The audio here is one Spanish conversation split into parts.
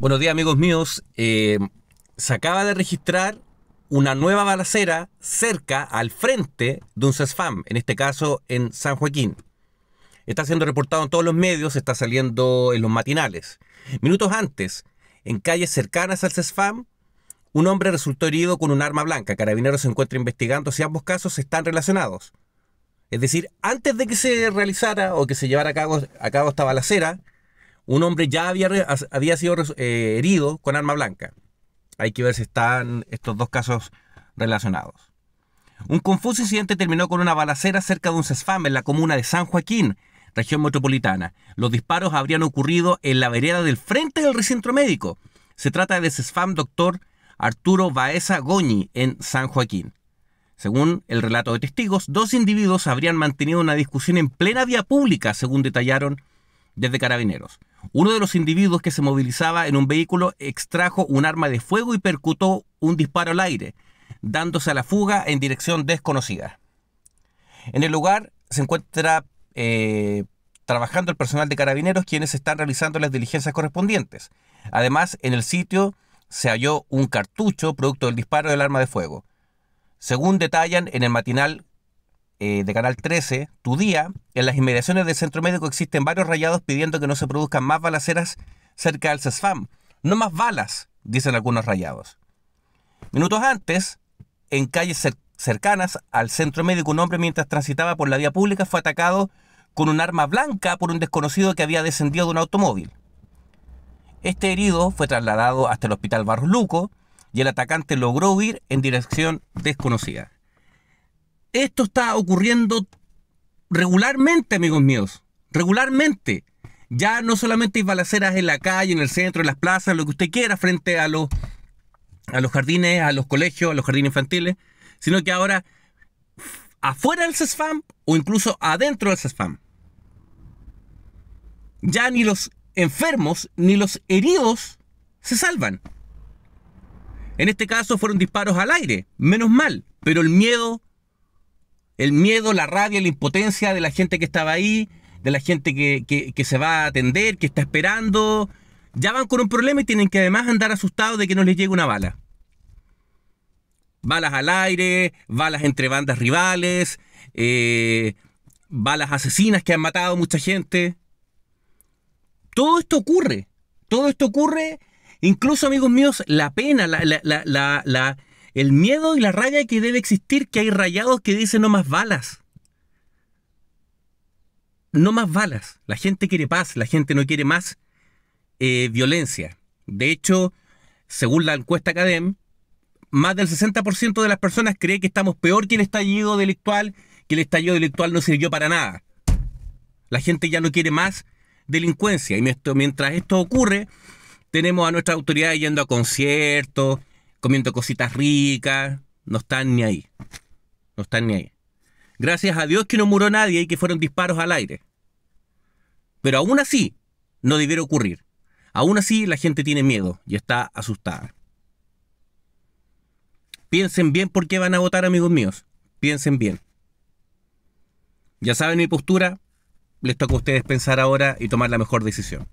Buenos días amigos míos. Eh, se acaba de registrar una nueva balacera cerca, al frente de un CESFAM, en este caso en San Joaquín. Está siendo reportado en todos los medios, está saliendo en los matinales. Minutos antes, en calles cercanas al CESFAM, un hombre resultó herido con un arma blanca. Carabineros se encuentra investigando si ambos casos están relacionados. Es decir, antes de que se realizara o que se llevara a cabo, a cabo esta balacera, un hombre ya había, sido eh, herido con arma blanca. Hay que ver si están estos dos casos relacionados. Un confuso incidente terminó con una balacera cerca de un CESFAM en la comuna de San Joaquín, región metropolitana. Los disparos habrían ocurrido en la vereda del frente del recinto médico. Se trata del CESFAM doctor Arturo Baeza Goñi en San Joaquín. Según el relato de testigos, dos individuos habrían mantenido una discusión en plena vía pública, según detallaron desde carabineros. Uno de los individuos que se movilizaba en un vehículo extrajo un arma de fuego y percutó un disparo al aire, dándose a la fuga en dirección desconocida. En el lugar se encuentra eh, trabajando el personal de carabineros quienes están realizando las diligencias correspondientes. Además, en el sitio se halló un cartucho producto del disparo del arma de fuego. Según detallan en el matinal eh, de Canal 13, Tu Día, en las inmediaciones del centro médico existen varios rayados pidiendo que no se produzcan más balaceras cerca del CESFAM. No más balas, dicen algunos rayados. Minutos antes, en calles cercanas al centro médico, un hombre mientras transitaba por la vía pública fue atacado con un arma blanca por un desconocido que había descendido de un automóvil. Este herido fue trasladado hasta el hospital Barros Luco y el atacante logró huir en dirección desconocida. Esto está ocurriendo regularmente, amigos míos, regularmente. Ya no solamente hay balaceras en la calle, en el centro, en las plazas, lo que usted quiera, frente a los, a los jardines, a los colegios, a los jardines infantiles, sino que ahora afuera del SESFAM o incluso adentro del SESFAM, Ya ni los enfermos ni los heridos se salvan. En este caso fueron disparos al aire, menos mal, pero el miedo el miedo, la rabia, la impotencia de la gente que estaba ahí, de la gente que, se va a atender, que está esperando. Ya van con un problema y tienen que además andar asustados de que no les llegue una bala. Balas al aire, balas entre bandas rivales, eh, balas asesinas que han matado a mucha gente. Todo esto ocurre. Todo esto ocurre. Incluso, amigos míos, la pena, la, la, la, el miedo y la raya que debe existir, que hay rayados que dicen no más balas. No más balas. La gente quiere paz, la gente no quiere más eh, violencia. De hecho, según la encuesta Academ, más del 60% de las personas cree que estamos peor que el estallido delictual, que el estallido delictual no sirvió para nada. La gente ya no quiere más delincuencia. Y mientras esto ocurre, tenemos a nuestras autoridades yendo a conciertos, comiendo cositas ricas, no están ni ahí. No están ni ahí. Gracias a Dios que no murió nadie y que fueron disparos al aire. Pero aún así, no debiera ocurrir. Aún así, la gente tiene miedo y está asustada. Piensen bien por qué van a votar, amigos míos. Piensen bien. Ya saben mi postura. Les toca a ustedes pensar ahora y tomar la mejor decisión.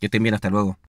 Que estén bien, hasta luego.